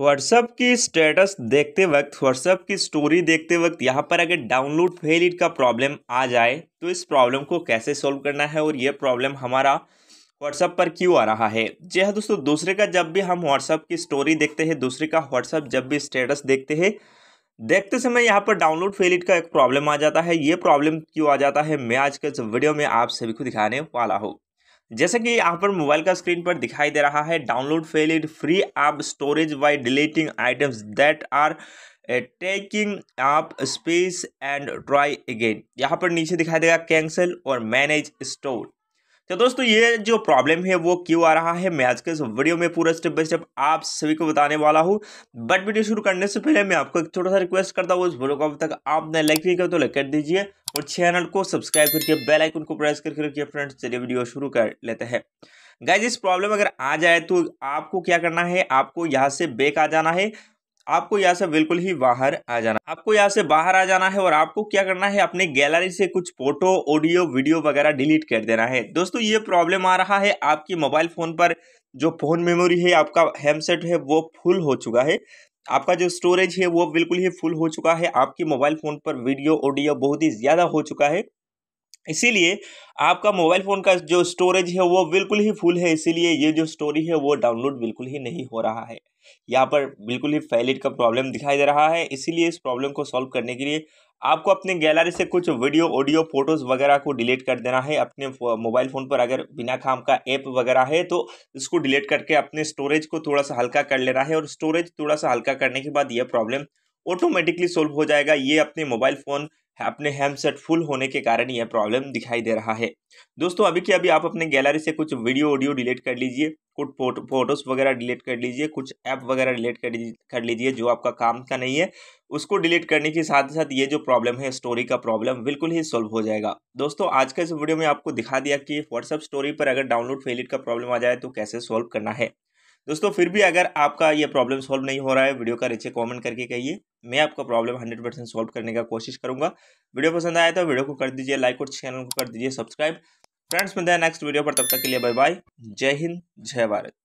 WhatsApp की status देखते वक्त व्हाट्सअप की स्टोरी देखते वक्त यहाँ पर अगर डाउनलोड फेलिड का प्रॉब्लम आ जाए तो इस प्रॉब्लम को कैसे सॉल्व करना है और यह प्रॉब्लम हमारा व्हाट्सअप पर क्यों आ रहा है जी हाँ दोस्तों दूसरे का जब भी हम व्हाट्सअप की स्टोरी देखते हैं दूसरे का व्हाट्सअप जब भी स्टेटस देखते हैं देखते समय यहाँ पर डाउनलोड फेलिड का एक प्रॉब्लम आ जाता है ये प्रॉब्लम क्यों आ जाता है मैं आज के इस वीडियो में आप सभी को दिखाने वाला हूँ जैसे कि यहाँ पर मोबाइल का स्क्रीन पर दिखाई दे रहा है download failed free up storage by deleting items that are taking up space and try again यहाँ पर नीचे दिखाई देगा कैंसिल और मैनेज स्टोर तो दोस्तों ये जो प्रॉब्लम है वो क्यों आ रहा है मैं आज के इस वीडियो में पूरा स्टेप बाय स्टेप आप सभी को बताने वाला हूँ बट वीडियो शुरू करने से पहले मैं आपको एक छोटा सा रिक्वेस्ट करता हूँ उस वीडियो को अब तक आपने लाइक नहीं किया तो लाइक कर दीजिए और चैनल को सब्सक्राइब करके बेल आइकन को प्रेस करके रखिए फ्रेंड्स चलिए वीडियो शुरू कर लेते हैं गाइज इस प्रॉब्लम अगर आ जाए तो आपको क्या करना है आपको यहाँ से बेक आ जाना है आपको यहाँ से बिल्कुल ही बाहर आ जाना आपको यहाँ से बाहर आ जाना है और आपको क्या करना है अपने गैलरी से कुछ फोटो ऑडियो वीडियो वगैरह डिलीट कर देना है दोस्तों ये प्रॉब्लम आ रहा है आपकी मोबाइल फ़ोन पर जो फ़ोन मेमोरी है आपका हैंडसेट है वो फुल हो चुका है आपका जो स्टोरेज है वो बिल्कुल ही फुल हो चुका है आपके मोबाइल फ़ोन पर वीडियो ऑडियो बहुत ही ज़्यादा हो चुका है इसीलिए आपका मोबाइल फ़ोन का जो स्टोरेज है वो बिल्कुल ही फुल है इसीलिए ये जो स्टोरी है वो डाउनलोड बिल्कुल ही नहीं हो रहा है यहाँ पर बिल्कुल ही फैलिड का प्रॉब्लम दिखाई दे रहा है इसीलिए इस प्रॉब्लम को सॉल्व करने के लिए आपको अपने गैलरी से कुछ वीडियो ऑडियो फोटोज़ वगैरह को डिलीट कर देना है अपने मोबाइल फ़ोन पर अगर बिना काम का ऐप वगैरह है तो इसको डिलीट करके अपने स्टोरेज को थोड़ा सा हल्का कर लेना है और स्टोरेज थोड़ा सा हल्का करने के बाद यह प्रॉब्लम ऑटोमेटिकली सॉल्व हो जाएगा ये अपने मोबाइल फ़ोन अपने हैंडसेट फुल होने के कारण यह प्रॉब्लम दिखाई दे रहा है दोस्तों अभी की अभी आप अपने गैलरी से कुछ वीडियो ऑडियो डिलीट कर लीजिए कुछ फोटो फोटोज़ वगैरह डिलीट कर लीजिए कुछ ऐप वगैरह डिलीट कर लीजिए जो आपका काम का नहीं है उसको डिलीट करने के साथ साथ ये जो प्रॉब्लम है स्टोरी का प्रॉब्लम बिल्कुल ही सॉल्व हो जाएगा दोस्तों आज का इस वीडियो में आपको दिखा दिया कि व्हाट्सअप स्टोरी पर अगर डाउनलोड फेलिट का प्रॉब्लम आ जाए तो कैसे सॉल्व करना है दोस्तों फिर भी अगर आपका ये प्रॉब्लम सॉल्व नहीं हो रहा है वीडियो का नीचे कमेंट करके कहिए मैं आपका प्रॉब्लम हंड्रेड परसेंट सॉल्व करने का कोशिश करूंगा वीडियो पसंद आया तो वीडियो को कर दीजिए लाइक और चैनल को कर दीजिए सब्सक्राइब फ्रेंड्स मिलते हैं नेक्स्ट वीडियो पर तब तक के लिए बाय बाय जय हिंद जय भारत